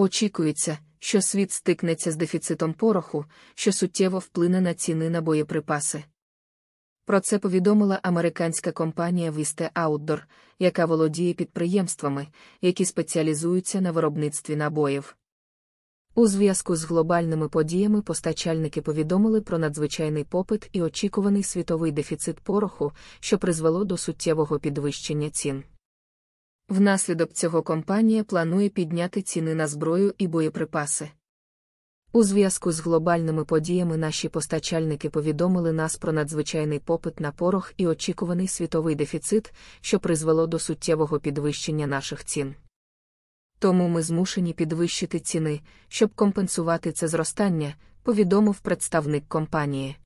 Очікується, що світ стикнеться з дефіцитом пороху, що суттєво вплине на ціни на боєприпаси. Про це повідомила американська компанія Vista Outdoor, яка володіє підприємствами, які спеціалізуються на виробництві набоїв. У зв'язку з глобальними подіями постачальники повідомили про надзвичайний попит і очікуваний світовий дефіцит пороху, що призвело до суттєвого підвищення цін. Внаслідок цього компанія планує підняти ціни на зброю і боєприпаси. У зв'язку з глобальними подіями наші постачальники повідомили нас про надзвичайний попит на порох і очікуваний світовий дефіцит, що призвело до суттєвого підвищення наших цін. Тому ми змушені підвищити ціни, щоб компенсувати це зростання, повідомив представник компанії.